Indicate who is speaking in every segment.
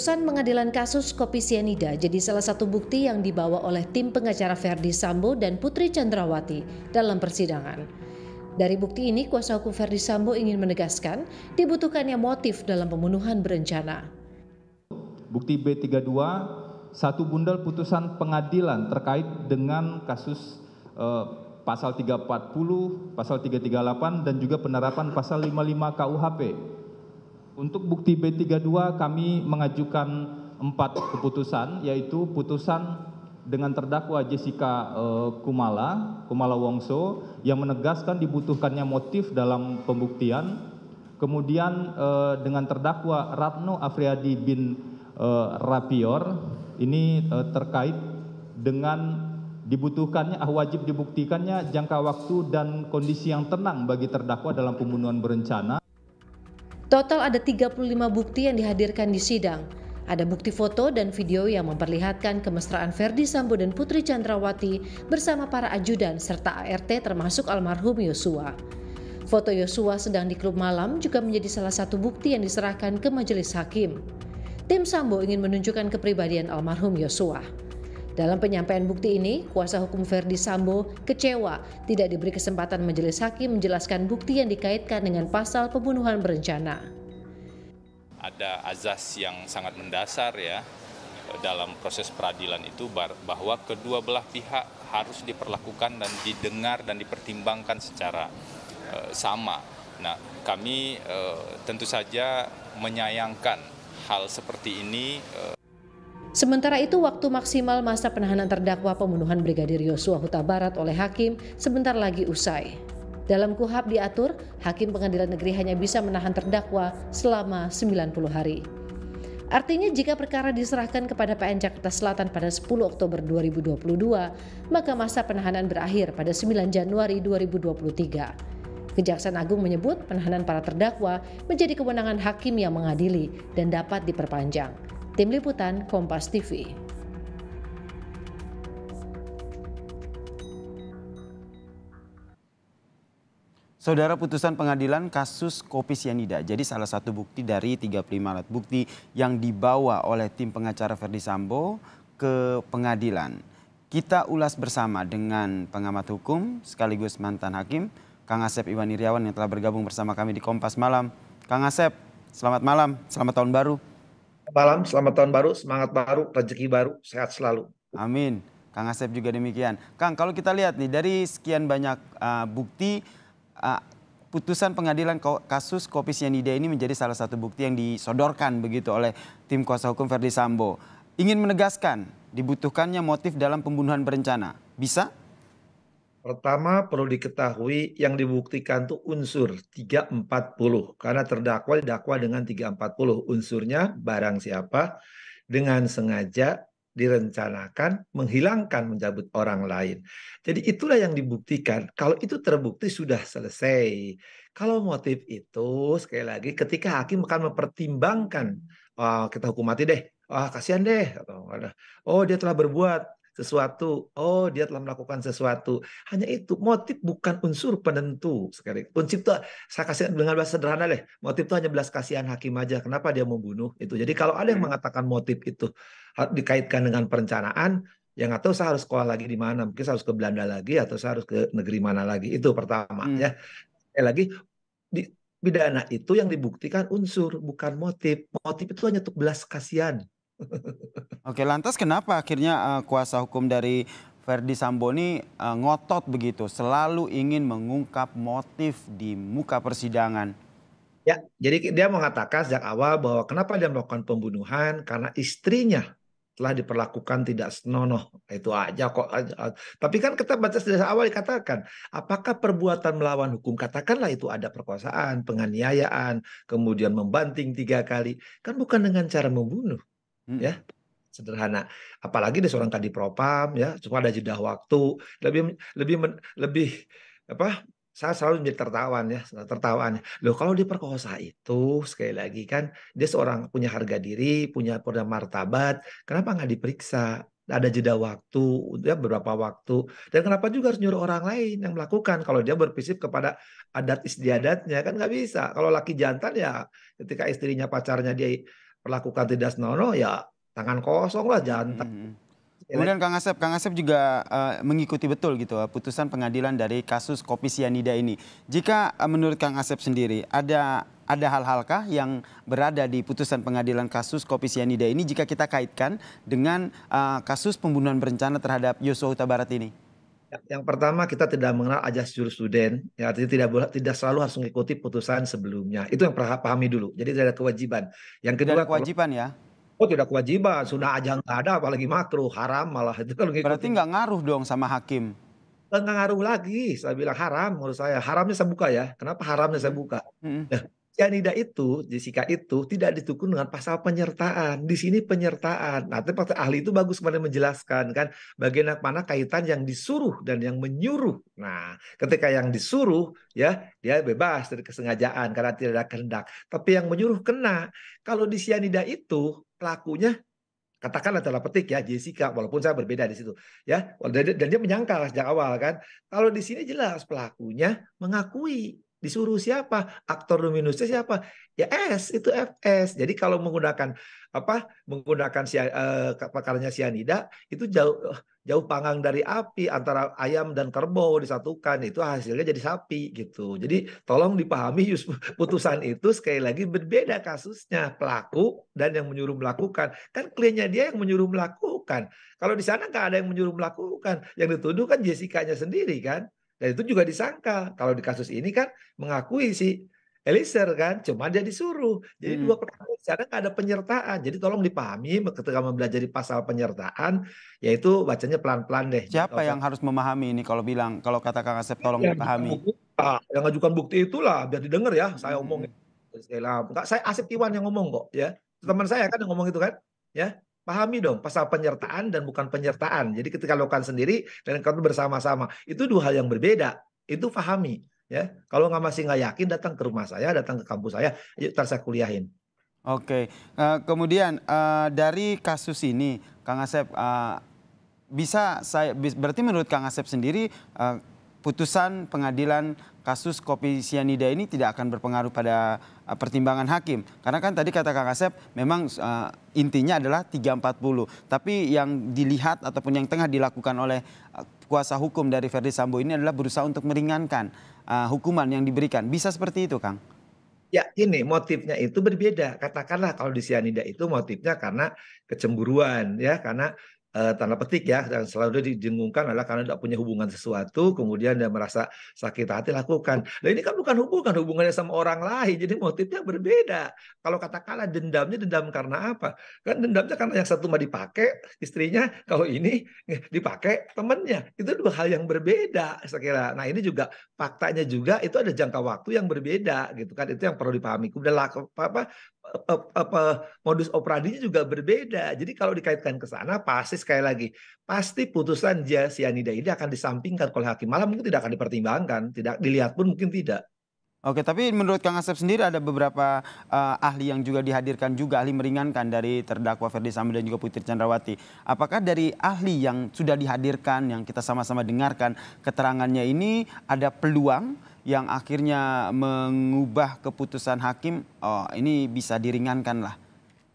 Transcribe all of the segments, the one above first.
Speaker 1: Putusan pengadilan kasus kopi sianida jadi salah satu bukti yang dibawa oleh tim pengacara Verdi Sambo dan Putri Chandrawati dalam persidangan. Dari bukti ini, kuasa hukum Verdi Sambo ingin menegaskan dibutuhkannya motif dalam pembunuhan berencana.
Speaker 2: Bukti B32, satu bundel putusan pengadilan terkait dengan kasus eh, pasal 340, pasal 338, dan juga penerapan pasal 55 KUHP untuk bukti B32 kami mengajukan empat keputusan yaitu putusan dengan terdakwa Jessica eh, Kumala, Kumala Wongso yang menegaskan dibutuhkannya motif dalam pembuktian. Kemudian eh, dengan terdakwa Ratno Afriadi bin eh, Rapior ini terkait dengan dibutuhkannya ah wajib dibuktikannya jangka waktu dan kondisi yang tenang bagi terdakwa dalam pembunuhan berencana.
Speaker 1: Total ada 35 bukti yang dihadirkan di sidang. Ada bukti foto dan video yang memperlihatkan kemesraan Verdi Sambo dan Putri Chandrawati bersama para ajudan serta ART termasuk almarhum Yosua. Foto Yosua sedang di klub malam juga menjadi salah satu bukti yang diserahkan ke majelis hakim. Tim Sambo ingin menunjukkan kepribadian almarhum Yosua. Dalam penyampaian bukti ini, kuasa hukum Verdi Sambo kecewa tidak diberi kesempatan majelis hakim menjelaskan bukti yang dikaitkan dengan pasal pembunuhan berencana.
Speaker 2: Ada azas yang sangat mendasar ya dalam proses peradilan itu bahwa kedua belah pihak harus diperlakukan dan didengar dan dipertimbangkan secara eh, sama. Nah, kami eh, tentu saja menyayangkan hal seperti ini eh,
Speaker 1: Sementara itu, waktu maksimal masa penahanan terdakwa pembunuhan Brigadir Yosua Huta Barat oleh hakim sebentar lagi usai. Dalam kuhab diatur, hakim pengadilan negeri hanya bisa menahan terdakwa selama 90 hari. Artinya jika perkara diserahkan kepada PN Jakarta Selatan pada 10 Oktober 2022, maka masa penahanan berakhir pada 9 Januari 2023. Kejaksaan Agung menyebut penahanan para terdakwa menjadi kewenangan hakim yang mengadili dan dapat diperpanjang. Tim Liputan Kompas TV.
Speaker 3: Saudara putusan pengadilan kasus kopi sianida jadi salah satu bukti dari 35 alat bukti yang dibawa oleh tim pengacara Verdi Sambo ke pengadilan. Kita ulas bersama dengan pengamat hukum sekaligus mantan hakim Kang Asep Iwan Iriawan yang telah bergabung bersama kami di Kompas Malam. Kang Asep, selamat malam, selamat tahun baru malam, selamat tahun baru, semangat baru, rezeki baru, sehat selalu. Amin. Kang Asep juga demikian. Kang, kalau kita lihat nih dari sekian banyak uh, bukti uh, putusan pengadilan kasus kopi sianida ini menjadi salah satu bukti yang disodorkan begitu oleh tim kuasa hukum Verdi Sambo. Ingin menegaskan dibutuhkannya motif dalam pembunuhan berencana. Bisa?
Speaker 4: Pertama perlu diketahui yang dibuktikan itu unsur 340 karena terdakwa didakwa dengan 340 unsurnya barang siapa dengan sengaja direncanakan menghilangkan mencabut orang lain. Jadi itulah yang dibuktikan. Kalau itu terbukti sudah selesai. Kalau motif itu sekali lagi ketika hakim akan mempertimbangkan oh, kita hukum mati deh. wah oh, kasihan deh. Oh dia telah berbuat sesuatu, oh dia telah melakukan sesuatu. Hanya itu, motif bukan unsur penentu sekali. Unsur itu saya kasih dengan bahasa sederhana deh, motif itu hanya belas kasihan hakim aja. Kenapa dia membunuh itu? Jadi kalau ada yang hmm. mengatakan motif itu dikaitkan dengan perencanaan, yang atau saya harus sekolah lagi di mana, mungkin saya harus ke Belanda lagi atau saya harus ke negeri mana lagi. Itu pertama hmm. ya. Eh lagi di pidana itu yang dibuktikan unsur bukan motif. Motif itu hanya untuk belas kasihan.
Speaker 3: Oke, lantas kenapa akhirnya uh, kuasa hukum dari Verdi Sambo ini uh, ngotot begitu, selalu ingin mengungkap motif di muka persidangan? Ya, jadi dia mengatakan
Speaker 4: sejak awal bahwa kenapa dia melakukan pembunuhan karena istrinya telah diperlakukan tidak senonoh itu aja kok. Eh, tapi kan kita baca sejak awal dikatakan, apakah perbuatan melawan hukum katakanlah itu ada perkosaan, penganiayaan, kemudian membanting tiga kali, kan bukan dengan cara membunuh, hmm. ya sederhana. Apalagi dia seorang kadipropam ya, cuma ada jeda waktu, lebih lebih men, lebih apa? Saya selalu menjadi tertawan ya, tertawaan. Loh kalau diperkosa itu sekali lagi kan dia seorang punya harga diri, punya punya martabat, kenapa nggak diperiksa? ada jeda waktu, ya berapa waktu. Dan kenapa juga harus nyuruh orang lain yang melakukan kalau dia berprinsip kepada adat istiadatnya kan nggak bisa. Kalau laki jantan ya ketika istrinya pacarnya dia perlakukan tidak senonoh ya tangan kosong lah jantan. Hmm.
Speaker 3: Kemudian Kang Asep, Kang Asep juga uh, mengikuti betul gitu uh, putusan pengadilan dari kasus kopi sianida ini. Jika uh, menurut Kang Asep sendiri ada ada hal-halkah yang berada di putusan pengadilan kasus kopi sianida ini jika kita kaitkan dengan uh, kasus pembunuhan berencana terhadap Yosua Huta Barat ini?
Speaker 4: Yang pertama kita tidak mengenal ajas student, ya artinya tidak tidak selalu harus mengikuti putusan sebelumnya. Itu yang pahami dulu. Jadi tidak ada kewajiban. Yang kedua tidak ada kewajiban ya Oh tidak kewajiban, sudah aja nggak ada apalagi makruh, haram malah itu kalau Berarti nggak ngaruh dong sama hakim? Nggak ngaruh lagi, saya bilang haram menurut saya. Haramnya saya buka ya, kenapa haramnya saya buka? Mm -hmm. Nah, Yanida itu, Jessica itu tidak ditukun dengan pasal penyertaan. Di sini penyertaan. Nah, tapi ahli itu bagus kemarin menjelaskan kan bagaimana mana kaitan yang disuruh dan yang menyuruh. Nah, ketika yang disuruh ya dia bebas dari kesengajaan karena tidak ada kehendak. Tapi yang menyuruh kena. Kalau di sianida itu pelakunya katakanlah dalam petik ya Jessica walaupun saya berbeda di situ ya dan dia menyangkal sejak awal kan kalau di sini jelas pelakunya mengakui disuruh siapa aktor luminusnya siapa ya S itu FS jadi kalau menggunakan apa menggunakan si, uh, eh, pakarnya sianida itu jauh jauh panggang dari api antara ayam dan kerbau disatukan itu hasilnya jadi sapi gitu. Jadi tolong dipahami putusan itu sekali lagi berbeda kasusnya pelaku dan yang menyuruh melakukan. Kan kliennya dia yang menyuruh melakukan. Kalau di sana nggak ada yang menyuruh melakukan, yang dituduh kan Jessica-nya sendiri kan. Dan itu juga disangka. Kalau di kasus ini kan mengakui si Eliezer kan, cuma dia disuruh. Jadi hmm. dua perkara sekarang ada penyertaan. Jadi tolong dipahami ketika mempelajari pasal penyertaan, yaitu bacanya pelan-pelan deh. Siapa yang
Speaker 3: harus memahami ini kalau bilang kalau kata Kang Asep tolong iya, ah, yang dipahami? Bukti, yang ngajukan bukti itulah biar didengar ya, saya hmm. omong. Enggak, saya Asep Iwan
Speaker 4: yang ngomong kok ya. Teman saya kan yang ngomong itu kan, ya pahami dong pasal penyertaan dan bukan penyertaan. Jadi ketika lakukan sendiri dan kalau bersama-sama itu dua hal yang berbeda. Itu pahami ya kalau nggak masih nggak yakin datang ke rumah saya datang ke kampus saya yuk tar saya kuliahin
Speaker 3: oke uh, kemudian uh, dari kasus ini kang asep uh, bisa saya berarti menurut kang asep sendiri uh, putusan pengadilan kasus kopi sianida ini tidak akan berpengaruh pada uh, pertimbangan hakim. Karena kan tadi kata Kang Asep memang uh, intinya adalah 340. Tapi yang dilihat ataupun yang tengah dilakukan oleh uh, kuasa hukum dari Verdi Sambo ini adalah berusaha untuk meringankan uh, hukuman yang diberikan. Bisa seperti itu, Kang?
Speaker 4: Ya ini motifnya itu berbeda. Katakanlah kalau di sianida itu motifnya karena kecemburuan ya karena uh, tanda petik ya dan selalu didengungkan adalah karena tidak punya hubungan sesuatu kemudian dia merasa sakit hati lakukan nah ini kan bukan hubungan hubungannya sama orang lain jadi motifnya berbeda kalau katakanlah dendamnya dendam karena apa kan dendamnya karena yang satu mah dipakai istrinya kalau ini dipakai temennya itu dua hal yang berbeda saya kira nah ini juga faktanya juga itu ada jangka waktu yang berbeda gitu kan itu yang perlu dipahami kemudian apa, apa apa modus operandinya juga berbeda. Jadi kalau dikaitkan ke sana pasti sekali lagi pasti putusan jasianida ini akan disampingkan oleh hakim. Malah mungkin tidak akan dipertimbangkan, tidak
Speaker 3: dilihat pun mungkin tidak. Oke, tapi menurut Kang Asep sendiri ada beberapa uh, ahli yang juga dihadirkan juga ahli meringankan dari terdakwa Ferdi Sambo dan juga Putri Chandrawati. Apakah dari ahli yang sudah dihadirkan yang kita sama-sama dengarkan keterangannya ini ada peluang yang akhirnya mengubah keputusan hakim, oh ini bisa diringankan lah.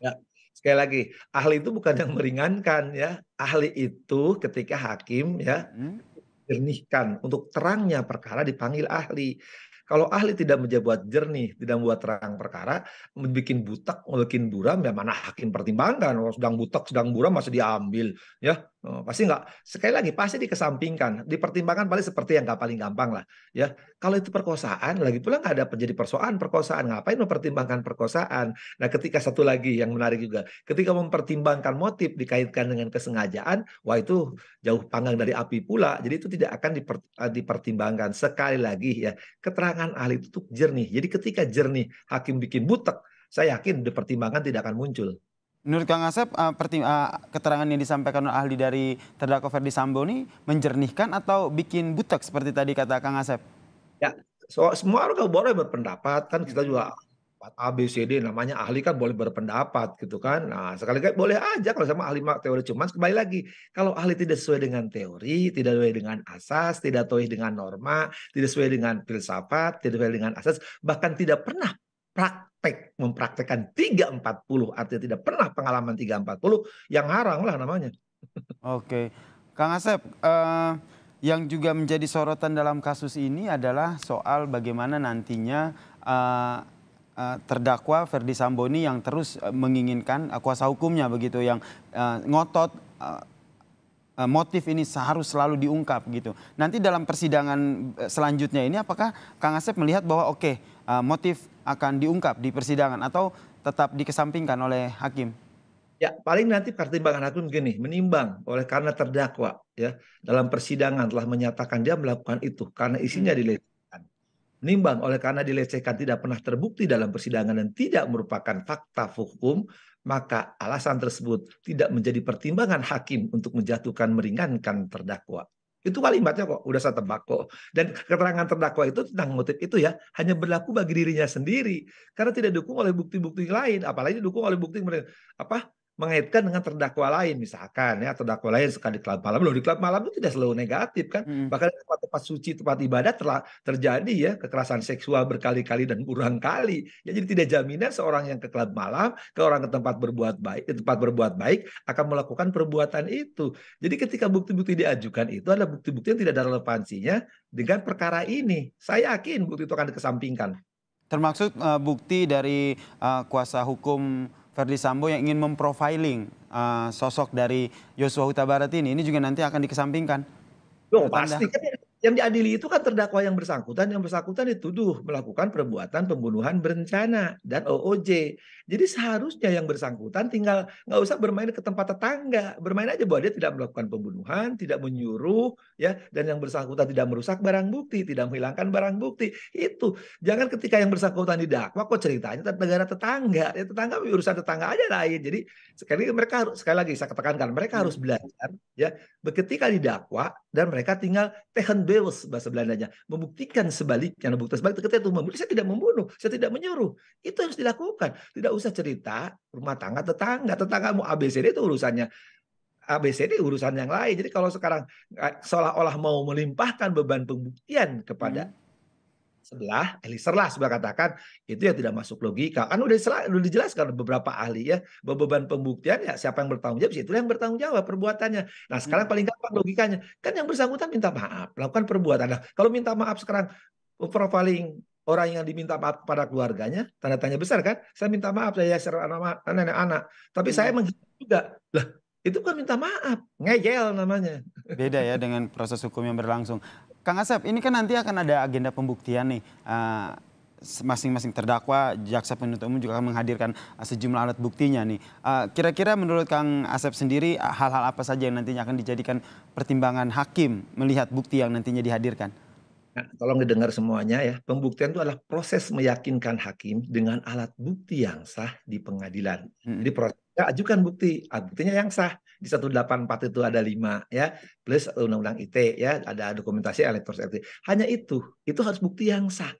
Speaker 4: Ya, sekali lagi, ahli itu bukan yang meringankan ya. Ahli itu ketika hakim ya hmm? jernihkan untuk terangnya perkara dipanggil ahli. Kalau ahli tidak menjabat jernih, tidak membuat terang perkara, membuat butak, membuat buram, ya mana hakim pertimbangkan. Kalau sedang butak, sedang buram masih diambil, ya Oh, pasti nggak sekali lagi pasti dikesampingkan dipertimbangkan paling seperti yang nggak paling gampang lah ya kalau itu perkosaan lagi pula nggak ada menjadi persoalan perkosaan ngapain mempertimbangkan perkosaan nah ketika satu lagi yang menarik juga ketika mempertimbangkan motif dikaitkan dengan kesengajaan wah itu jauh panggang dari api pula jadi itu tidak akan diper, eh, dipertimbangkan sekali lagi ya keterangan ahli itu jernih jadi ketika jernih hakim bikin butek saya yakin dipertimbangkan tidak akan muncul
Speaker 3: Menurut Kang Asep, uh, perti, uh, keterangan yang disampaikan oleh ahli dari terdakwa Ferdi Sambo ini menjernihkan atau bikin butek seperti tadi kata Kang Asep? Ya, so, semua orang boleh berpendapat kan kita juga A, B, C, D namanya ahli
Speaker 4: kan boleh berpendapat gitu kan. Nah, sekali lagi boleh aja kalau sama ahli teori cuman kembali lagi kalau ahli tidak sesuai dengan teori, tidak sesuai dengan asas, tidak sesuai dengan norma, tidak sesuai dengan filsafat, tidak sesuai dengan asas, bahkan tidak pernah praktek mempraktekkan
Speaker 3: 340 artinya tidak pernah pengalaman 340 yang harang lah namanya. Oke. Kang Asep, uh, yang juga menjadi sorotan dalam kasus ini adalah soal bagaimana nantinya uh, uh, terdakwa Ferdi Samboni yang terus uh, menginginkan uh, kuasa hukumnya begitu yang uh, ngotot uh, motif ini harus selalu diungkap gitu. Nanti dalam persidangan selanjutnya ini apakah Kang Asep melihat bahwa oke okay, uh, motif akan diungkap di persidangan atau tetap dikesampingkan oleh hakim?
Speaker 4: Ya, paling nanti pertimbangan hakim gini, menimbang oleh karena terdakwa ya dalam persidangan telah menyatakan dia melakukan itu karena isinya hmm. dilecehkan. Menimbang oleh karena dilecehkan tidak pernah terbukti dalam persidangan dan tidak merupakan fakta hukum, maka alasan tersebut tidak menjadi pertimbangan hakim untuk menjatuhkan meringankan terdakwa. Itu kalimatnya kok, udah saya tebak kok. Dan keterangan terdakwa itu tentang motif itu ya, hanya berlaku bagi dirinya sendiri. Karena tidak didukung oleh bukti-bukti lain, apalagi didukung oleh bukti apa mengaitkan dengan terdakwa lain misalkan ya terdakwa lain sekali klub malam loh di klub malam itu tidak selalu negatif kan hmm. bahkan tempat-tempat suci tempat ibadah telah terjadi ya kekerasan seksual berkali-kali dan kurang kali ya jadi tidak jaminan seorang yang ke klub malam ke orang ke tempat berbuat baik ke tempat berbuat baik akan melakukan perbuatan itu jadi ketika bukti-bukti diajukan itu ada bukti-bukti yang tidak ada relevansinya dengan perkara ini
Speaker 3: saya yakin bukti itu akan dikesampingkan termasuk uh, eh, bukti dari uh, kuasa hukum Verdi Sambo yang ingin memprofiling uh, sosok dari Yosua Huta Barat ini, ini juga nanti akan dikesampingkan. Loh, pasti.
Speaker 4: Kan yang diadili itu kan terdakwa yang bersangkutan, yang bersangkutan dituduh melakukan perbuatan pembunuhan berencana dan OOJ. Jadi seharusnya yang bersangkutan tinggal nggak usah bermain ke tempat tetangga, bermain aja bahwa dia tidak melakukan pembunuhan, tidak menyuruh, ya, dan yang bersangkutan tidak merusak barang bukti, tidak menghilangkan barang bukti. Itu jangan ketika yang bersangkutan didakwa kok ceritanya negara tetangga, ya tetangga urusan tetangga aja lain. Jadi sekali lagi mereka sekali lagi saya katakan mereka iya. harus belajar, ya, ketika didakwa dan mereka tinggal tehen bills bahasa Belandanya. Membuktikan sebaliknya, membuktikan sebaliknya ketika itu membuktikan saya tidak membunuh, saya tidak menyuruh. Itu harus dilakukan. Tidak usah cerita rumah tangga tetangga, tetanggamu ABCD itu urusannya. ABCD urusan yang lain. Jadi kalau sekarang eh, seolah-olah mau melimpahkan beban pembuktian kepada hmm sebelah, Eliezer serlah sebelah katakan itu ya tidak masuk logika. Kan udah, diserah, udah dijelaskan beberapa ahli ya beban pembuktian ya siapa yang bertanggung jawab itu yang bertanggung jawab perbuatannya. Nah hmm. sekarang paling gampang logikanya kan yang bersangkutan minta maaf lakukan perbuatan. Nah kalau minta maaf sekarang profiling orang yang diminta maaf kepada keluarganya tanda tanya besar kan? Saya minta maaf saya secara anak-anak, tapi hmm. saya juga lah itu kan minta maaf ngejel namanya.
Speaker 3: Beda ya dengan proses hukum yang berlangsung. Kang Asep, ini kan nanti akan ada agenda pembuktian nih. Uh, masing-masing terdakwa, jaksa penuntut umum juga akan menghadirkan eh, sejumlah alat buktinya nih. Eh, kira-kira menurut Kang Asep sendiri hal-hal apa saja yang nantinya akan dijadikan pertimbangan hakim melihat bukti yang nantinya dihadirkan?
Speaker 4: Ya, tolong didengar semuanya ya. Pembuktian itu adalah proses meyakinkan hakim dengan alat bukti yang sah di pengadilan. Hmm. Jadi proses ya ajukan bukti. Ah, buktinya yang sah. Di 184 itu ada lima, ya, plus undang-undang IT, ya, ada dokumentasi elektoral. Hanya itu, itu harus bukti yang sah.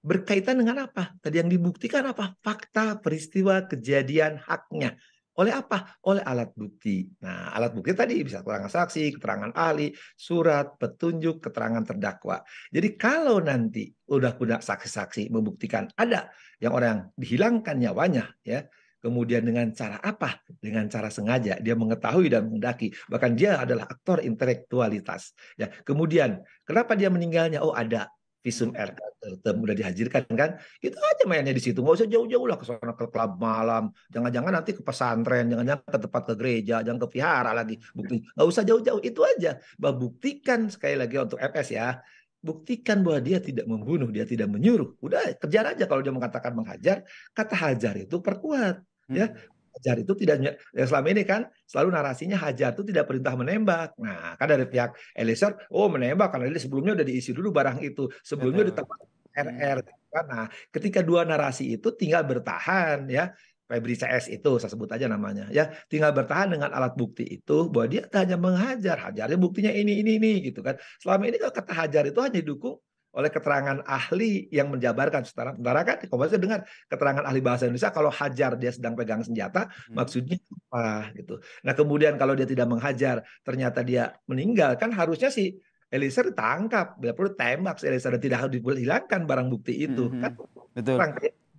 Speaker 4: Berkaitan dengan apa? Tadi yang dibuktikan apa? Fakta, peristiwa, kejadian, haknya. Oleh apa? Oleh alat bukti. Nah, alat bukti tadi bisa keterangan saksi, keterangan ahli, surat, petunjuk, keterangan terdakwa. Jadi kalau nanti udah punya saksi-saksi membuktikan ada yang orang dihilangkan nyawanya, ya Kemudian dengan cara apa? Dengan cara sengaja dia mengetahui dan menghendaki. Bahkan dia adalah aktor intelektualitas. Ya, kemudian kenapa dia meninggalnya? Oh ada visum R sudah dihajirkan kan itu aja mainnya di situ Gak usah jauh-jauh lah ke sana ke klub malam jangan-jangan nanti ke pesantren jangan-jangan ke tempat ke gereja jangan ke vihara lagi bukti nggak usah jauh-jauh itu aja bah buktikan sekali lagi untuk FS ya buktikan bahwa dia tidak membunuh dia tidak menyuruh udah kejar aja kalau dia mengatakan menghajar kata hajar itu perkuat Hmm. ya Hajar itu tidak ya selama ini kan selalu narasinya Hajar itu tidak perintah menembak. Nah, kan dari pihak Eliezer, oh menembak karena dia sebelumnya udah diisi dulu barang itu, sebelumnya tempat RR. Hmm. Gitu kan. Nah, ketika dua narasi itu tinggal bertahan ya. Febri CS itu saya sebut aja namanya ya tinggal bertahan dengan alat bukti itu bahwa dia hanya menghajar hajarnya buktinya ini ini ini gitu kan selama ini kalau kata hajar itu hanya didukung oleh keterangan ahli yang menjabarkan setara tentara kan kompas dengar keterangan ahli bahasa Indonesia kalau hajar dia sedang pegang senjata hmm. maksudnya apa gitu nah kemudian kalau dia tidak menghajar ternyata dia meninggal kan harusnya si Eliezer ditangkap bila perlu tembak si Eliezer tidak harus dihilangkan barang bukti itu hmm. hmm. kan betul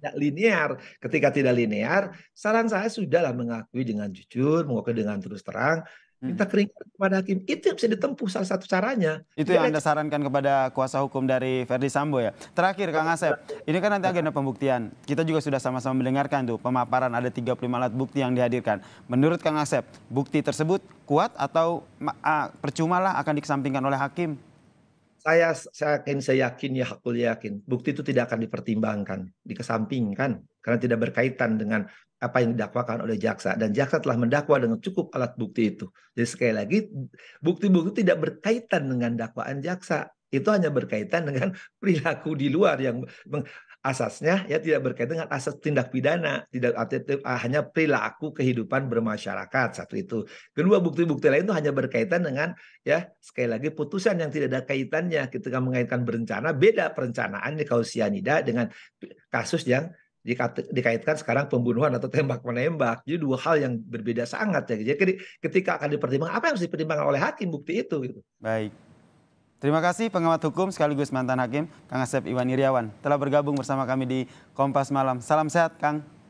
Speaker 4: tidak linear. Ketika tidak linear, saran saya sudahlah mengakui dengan jujur, mengakui dengan terus terang minta hmm. keringkan kepada hakim itu yang bisa ditempuh salah satu caranya. Itu yang Anda
Speaker 3: sarankan kepada kuasa hukum dari Ferdi Sambo ya. Terakhir Kang Asep, ini kan nanti agenda pembuktian. Kita juga sudah sama-sama mendengarkan tuh pemaparan ada 35 alat bukti yang dihadirkan. Menurut Kang Asep, bukti tersebut kuat atau percuma lah akan dikesampingkan oleh hakim? Saya saya yakin saya yakin ya hakul
Speaker 4: yakin bukti itu tidak akan dipertimbangkan, dikesampingkan karena tidak berkaitan dengan apa yang didakwakan oleh jaksa dan jaksa telah mendakwa dengan cukup alat bukti itu. Jadi sekali lagi bukti-bukti tidak berkaitan dengan dakwaan jaksa. Itu hanya berkaitan dengan perilaku di luar yang asasnya ya tidak berkaitan dengan asas tindak pidana, tidak ah, hanya perilaku kehidupan bermasyarakat satu itu. Kedua bukti-bukti lain itu hanya berkaitan dengan ya sekali lagi putusan yang tidak ada kaitannya ketika mengaitkan berencana beda perencanaannya kausianida dengan kasus yang dikaitkan sekarang pembunuhan atau tembak menembak. Jadi dua hal yang berbeda sangat ya. Jadi ketika akan dipertimbangkan apa yang harus dipertimbangkan oleh
Speaker 3: hakim bukti itu gitu. Baik. Terima kasih pengamat hukum sekaligus mantan hakim Kang Asep Iwan iryawan telah bergabung bersama kami di Kompas Malam. Salam sehat Kang.